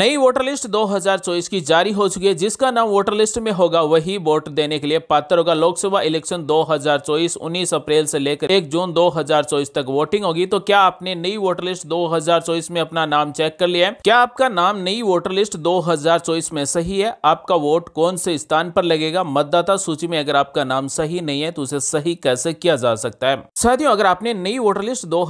नई voter list 2024 की जारी हो चुकी है जिसका नाम वोटर लिस्ट में होगा वही वोट देने के लिए पात्र होगा लोकसभा इलेक्शन 2024 19 अप्रैल से लेकर 1 जून 2024 तक वोटिंग होगी तो क्या आपने नई वोटर लिस्ट 2024 में अपना नाम चेक कर लिया है क्या आपका नाम नई वोटर लिस्ट 2024 में सही है आपका वोट कौन से स्थान पर लगेगा मतदाता सूची में अगर आपका नाम सही नहीं है तो उसे सही कैसे किया जा सकता है साथियों अगर आपने नई वोटर लिस्ट दो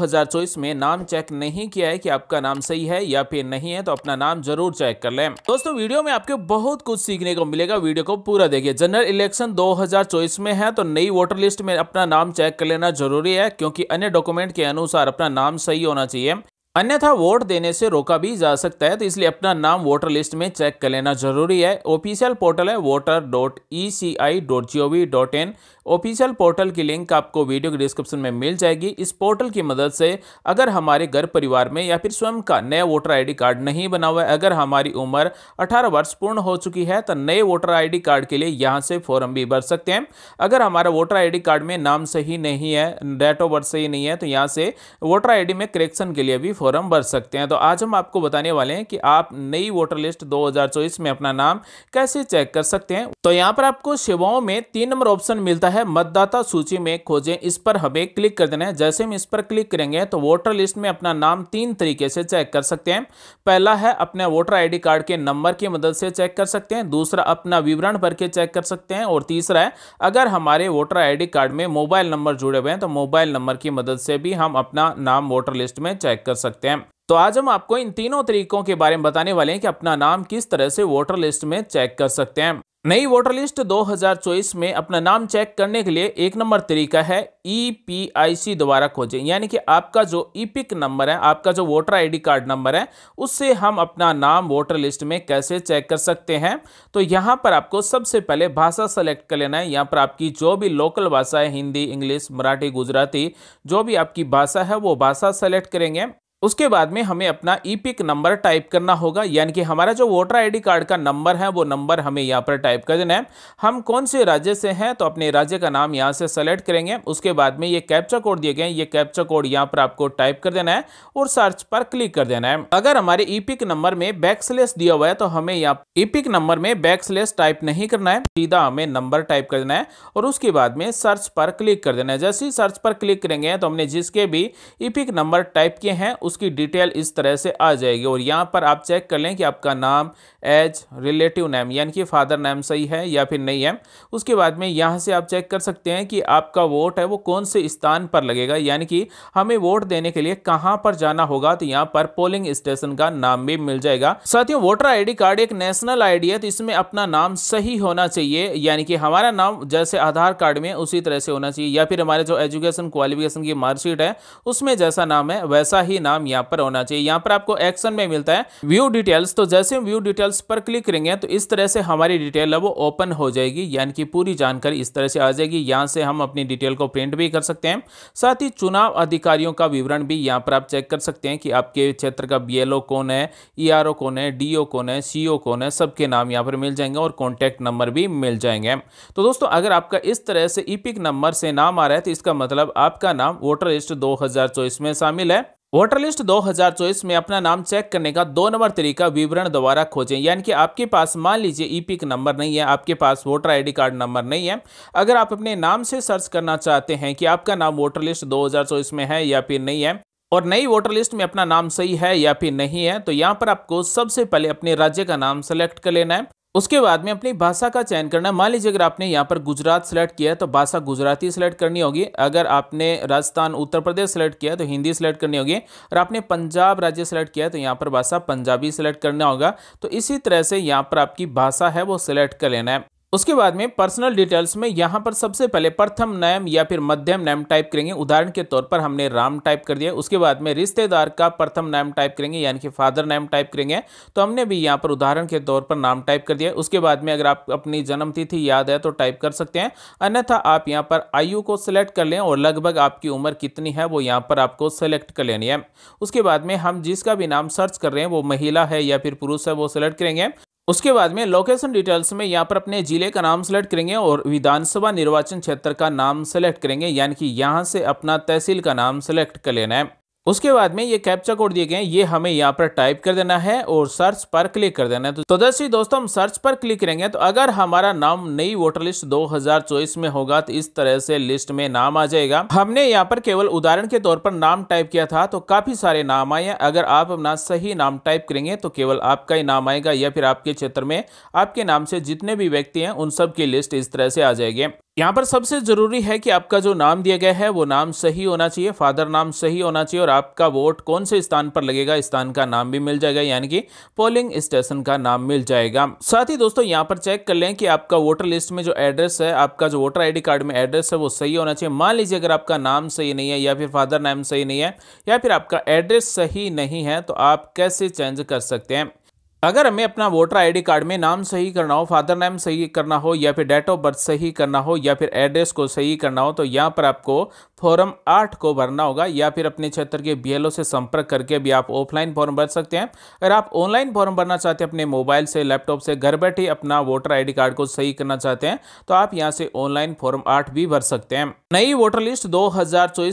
में नाम चेक नहीं किया है कि आपका नाम सही है या फिर नहीं है तो अपना नाम जरूर जरूर चेक कर लें दोस्तों वीडियो में आपके बहुत कुछ सीखने को मिलेगा वीडियो को पूरा देखिए जनरल इलेक्शन 2024 में है तो नई वोटर लिस्ट में अपना नाम चेक कर लेना जरूरी है क्योंकि अन्य डॉक्यूमेंट के अनुसार अपना नाम सही होना चाहिए अन्यथा वोट देने से रोका भी जा सकता है तो इसलिए अपना नाम वोटर लिस्ट में चेक कर लेना जरूरी है ऑफिशियल पोर्टल है voter dot E C I dot G O V dot in official portal की लिंक आपको वीडियो के डिस्क्रिप्शन में मिल जाएगी इस पोर्टल की मदद से अगर हमारे घर परिवार में या फिर स्वयं का नया वोटर आई कार्ड नहीं बना हुआ है अगर हमारी उम्र अठारह वर्ष पूर्ण हो चुकी है तो नए वोटर आई कार्ड के लिए यहाँ से फॉर्म भी भर सकते हैं अगर हमारा वोटर आई कार्ड में नाम सही नहीं है डेट ऑफ बर्थ सही नहीं है तो यहाँ से वोटर आई में करेक्शन के लिए भी फॉर्म भर सकते हैं तो आज हम आपको बताने वाले हैं कि आप नई वोटर लिस्ट 2024 में अपना नाम कैसे चेक कर सकते हैं तो यहाँ पर आपको सेवाओं में तीन नंबर ऑप्शन मिलता है मतदाता सूची में खोजें इस पर हमें क्लिक कर देना है जैसे हम इस पर क्लिक करेंगे तो वोटर लिस्ट में अपना नाम तीन तरीके से चेक कर सकते हैं पहला है अपने वोटर आई कार्ड के नंबर की मदद से चेक कर सकते हैं दूसरा अपना विवरण भर के चेक कर सकते हैं और तीसरा है अगर हमारे वोटर आई कार्ड में मोबाइल नंबर जुड़े हुए हैं तो मोबाइल नंबर की मदद से भी हम अपना नाम वोटर लिस्ट में चेक कर सकते सकते हैं तो आज हम आपको इन तीनों तरीकों के बारे में बताने वाले हैं कि अपना नाम किस तरह से वोटर लिस्ट में चेक कर सकते हैं नई वोटर लिस्ट 2024 में अपना नाम चेक करने के लिए एक नंबर तरीका है ईपीआईसी e द्वारा खोजें यानी कि आपका जो ईपिक e नंबर है आपका जो वोटर आईडी कार्ड नंबर है उससे हम अपना नाम वोटर लिस्ट में कैसे चेक कर सकते हैं तो यहां पर आपको सबसे पहले भाषा सेलेक्ट कर लेना है यहां पर आपकी जो भी लोकल भाषा है हिंदी इंग्लिश मराठी गुजराती जो भी आपकी भाषा है वो भाषा सेलेक्ट करेंगे उसके बाद में हमें अपना ई पिक नंबर टाइप करना होगा यानी कि हमारा जो वोटर आईडी कार्ड का नंबर है वो नंबर हमें यहाँ पर टाइप कर देना है हम कौन से राज्य से हैं तो अपने राज्य का नाम यहाँ से सेलेक्ट करेंगे उसके बाद में ये कैप्चा कोड दिए गए ये कैप्चा कोड यहाँ पर आपको टाइप कर देना है और सर्च पर क्लिक कर देना है अगर हमारे ई e नंबर में बैकस्लेस दिया हुआ है तो हमें यहाँ ई पिक नंबर में बैकस्लेस टाइप नहीं करना है सीधा हमें नंबर टाइप कर देना है और उसके बाद में सर्च पर क्लिक कर देना है जैसे ही सर्च पर क्लिक करेंगे तो हमने जिसके भी ई नंबर टाइप किए हैं उसकी डिटेल इस तरह से आ जाएगी और यहाँ पर आप चेक कर लें कि आपका नाम एज रिलेटिव नेम यानी कि फादर नेम सही है या फिर नहीं है उसके बाद में यहाँ से आप चेक कर सकते हैं कि आपका वोट है वो कौन से स्थान पर लगेगा यानी कि हमें वोट देने के लिए कहाँ पर जाना होगा तो यहाँ पर पोलिंग स्टेशन का नाम भी मिल जाएगा साथियों वोटर आई कार्ड एक नेशनल आई है तो इसमें अपना नाम सही होना चाहिए यानी कि हमारा नाम जैसे आधार कार्ड में उसी तरह से होना चाहिए या फिर हमारे जो एजुकेशन क्वालिफिकेशन की मार्कशीट है उसमें जैसा नाम है वैसा ही नाम नाम यहाँ पर होना चाहिए यहाँ पर आपको एक्शन में मिलता है व्यू डिटेल्स तो जैसे हम व्यू डिटेल्स पर क्लिक करेंगे तो इस तरह से हमारी डिटेल है वो ओपन हो जाएगी यानी कि पूरी जानकारी इस तरह से आ जाएगी यहाँ से हम अपनी डिटेल को प्रिंट भी कर सकते हैं साथ ही चुनाव अधिकारियों का विवरण भी यहाँ पर आप चेक कर सकते हैं कि आपके क्षेत्र का बी कौन है ई e कौन है डी कौन है सी कौन है सबके नाम यहाँ पर मिल जाएंगे और कॉन्टैक्ट नंबर भी मिल जाएंगे तो दोस्तों अगर आपका इस तरह से ईपिक नंबर से नाम आ रहा है तो इसका मतलब आपका नाम वोटर लिस्ट दो में शामिल है वोटर लिस्ट 2024 में अपना नाम चेक करने का दो नंबर तरीका विवरण द्वारा खोजें यानी कि आपके पास मान लीजिए ई e नंबर नहीं है आपके पास वोटर आईडी कार्ड नंबर नहीं है अगर आप अपने नाम से सर्च करना चाहते हैं कि आपका नाम वोटर लिस्ट 2024 में है या फिर नहीं है और नई वोटर लिस्ट में अपना नाम सही है या फिर नहीं है तो यहाँ पर आपको सबसे पहले अपने राज्य का नाम सेलेक्ट कर लेना है उसके बाद में अपनी भाषा का चयन करना मान लीजिए अगर आपने यहाँ पर गुजरात सेलेक्ट किया तो भाषा गुजराती सेलेक्ट करनी होगी अगर आपने राजस्थान उत्तर प्रदेश सेलेक्ट किया तो हिंदी सेलेक्ट करनी होगी और आपने पंजाब राज्य सेलेक्ट किया तो यहाँ पर भाषा पंजाबी सेलेक्ट करना होगा तो इसी तरह से यहाँ पर आपकी भाषा है वो सिलेक्ट कर लेना है उसके बाद में पर्सनल डिटेल्स में यहाँ पर सबसे पहले प्रथम नैम या फिर मध्यम नैम टाइप करेंगे उदाहरण के तौर पर हमने राम टाइप कर दिया उसके बाद में रिश्तेदार का प्रथम नैम टाइप करेंगे यानी कि फादर नाम टाइप करेंगे तो हमने भी यहाँ पर उदाहरण के तौर पर नाम टाइप कर दिया उसके बाद में अगर आप अपनी जन्मतिथि याद है तो टाइप कर सकते हैं अन्यथा आप यहाँ पर आयु को सिलेक्ट कर लें और लगभग आपकी उम्र कितनी है वो यहाँ पर आपको सेलेक्ट कर लेनी है उसके बाद में हम जिसका भी नाम सर्च कर रहे हैं वो महिला है या फिर पुरुष है वो सिलेक्ट करेंगे उसके बाद में लोकेशन डिटेल्स में यहाँ पर अपने ज़िले का नाम सेलेक्ट करेंगे और विधानसभा निर्वाचन क्षेत्र का नाम सेलेक्ट करेंगे यानी कि यहाँ से अपना तहसील का नाम सेलेक्ट कर लेना है उसके बाद में ये कैप्चा कोड दिए गए हैं ये हमें यहाँ पर टाइप कर देना है और सर्च पर क्लिक कर देना है तो, तो दोस्तों हम सर्च पर क्लिक करेंगे तो अगर हमारा नाम नई वोटर लिस्ट 2024 में होगा तो इस तरह से लिस्ट में नाम आ जाएगा हमने यहाँ पर केवल उदाहरण के तौर पर नाम टाइप किया था तो काफी सारे नाम आए अगर आप अपना सही नाम टाइप करेंगे तो केवल आपका ही नाम आएगा या फिर आपके क्षेत्र में आपके नाम से जितने भी व्यक्ति हैं उन सब की लिस्ट इस तरह से आ जाएगी यहाँ पर सबसे ज़रूरी है कि आपका जो नाम दिया गया है वो नाम सही होना चाहिए फादर नाम सही होना चाहिए और आपका वोट कौन से स्थान पर लगेगा स्थान का नाम भी मिल जाएगा यानी कि पोलिंग स्टेशन का नाम मिल जाएगा साथ ही दोस्तों यहाँ पर चेक कर लें कि आपका वोटर लिस्ट में जो एड्रेस है आपका जो वोटर आई कार्ड में एड्रेस है वो सही होना चाहिए मान लीजिए अगर आपका नाम सही नहीं है या फिर फादर नाम सही नहीं है या फिर आपका एड्रेस सही नहीं है तो आप कैसे चेंज कर सकते हैं अगर हमें अपना वोटर आईडी कार्ड में नाम सही करना हो फादर नेम सही करना हो या फिर डेट ऑफ बर्थ सही करना हो या फिर एड्रेस को सही करना हो तो यहाँ पर आपको फॉर्म आठ को भरना होगा या फिर अपने क्षेत्र के बीएलओ से संपर्क करके भी आप ऑफलाइन फॉर्म भर सकते हैं अगर आप ऑनलाइन फॉर्म भरना चाहते हैं अपने मोबाइल से लैपटॉप से घर बैठे अपना वोटर आईडी कार्ड को सही करना चाहते हैं तो आप यहाँ से ऑनलाइन फॉर्म आठ भी भर सकते हैं नई वोटर लिस्ट दो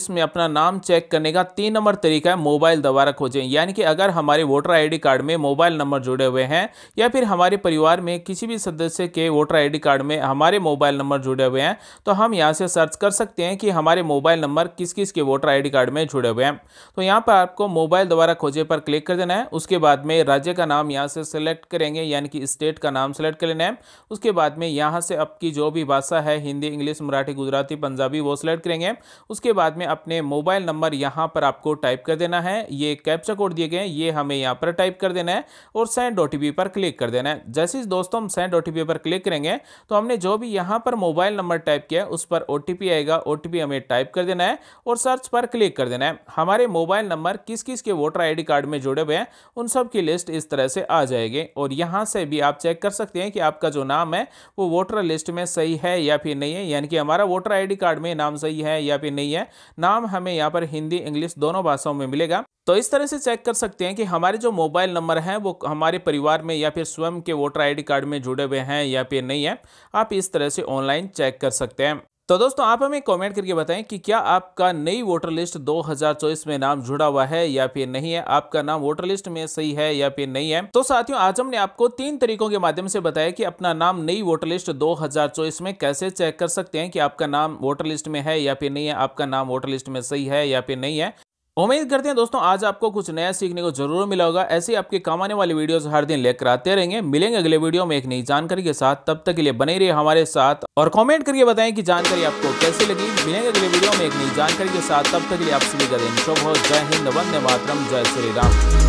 में अपना नाम चेक करने का तीन नंबर तरीका है मोबाइल द्वारा खोजें यानी कि अगर हमारे वोटर आई कार्ड में मोबाइल नंबर जुड़े हुए हैं या फिर हमारे परिवार में किसी भी सदस्य के वोटर आई कार्ड में हमारे मोबाइल नंबर जुड़े हुए हैं तो हम यहाँ से सर्च कर सकते हैं कि हमारे मोबाइल मोबाइल नंबर किस किस के वोटर आईडी कार्ड में जुड़े हुए हैं तो यहाँ पर आपको मोबाइल दोबारा खोजे पर क्लिक कर देना है उसके बाद में राज्य का नाम यहाँ से सिलेक्ट करेंगे यानी कि स्टेट का नाम सेलेक्ट कर लेना है उसके बाद में यहाँ से आपकी जो भी भाषा है हिंदी इंग्लिश मराठी गुजराती पंजाबी वो सिलेक्ट करेंगे उसके बाद में अपने मोबाइल नंबर यहाँ पर आपको टाइप कर देना है ये कैप्चा कोड दिए गए ये हमें यहाँ पर टाइप कर देना है और सेंड ओ पर क्लिक कर देना है जैसे दोस्तों हम सेंड ओ पर क्लिक करेंगे तो हमने जो भी यहाँ पर मोबाइल नंबर टाइप किया उस पर ओ आएगा ओ हमें टाइप कर देना है और सर्च पर क्लिक कर देना है हमारे मोबाइल नंबर किस किस के वोटर आईडी कार्ड में जुड़े हुए हैं उन सब की लिस्ट इस तरह से आ जाएगी और यहाँ से भी आप चेक कर सकते हैं कि आपका जो नाम है वो वोटर लिस्ट में सही है या फिर नहीं है यानी कि हमारा वोटर आई कार्ड में नाम सही है या फिर नहीं है नाम हमें यहाँ पर हिंदी इंग्लिश दोनों भाषाओं में मिलेगा तो इस तरह से चेक कर सकते हैं कि हमारे जो मोबाइल नंबर हैं वो हमारे परिवार में या फिर स्वयं के वोटर आईडी कार्ड में जुड़े हुए हैं या फिर नहीं है आप इस तरह से ऑनलाइन चेक कर सकते हैं तो दोस्तों आप हमें कमेंट करके बताएं कि क्या आपका नई वोटर लिस्ट 2024 में नाम जुड़ा हुआ है या फिर नहीं है आपका नाम वोटर लिस्ट में सही है या फिर नहीं है तो साथियों आज हमने आपको तीन तरीकों के माध्यम से बताया कि अपना नाम नई वोटर लिस्ट 2024 में कैसे चेक कर सकते हैं कि आपका नाम वोटर लिस्ट में है या फिर नहीं है आपका नाम वोटर लिस्ट में सही है या फिर नहीं है उम्मीद करते हैं दोस्तों आज आपको कुछ नया सीखने को जरूर मिला होगा ऐसे आपके काम आने वाली वीडियोस हर दिन लेकर आते रहेंगे मिलेंगे अगले वीडियो में एक नई जानकारी के साथ तब तक के लिए बने रहिए हमारे साथ और कमेंट करके बताएं कि जानकारी आपको कैसे लगी मिलेंगे अगले वीडियो में एक नई जानकारी के साथ तब तक के लिए आप सभी का दिन शुभ हो जय हिंद वंदे मातरम जय श्री राम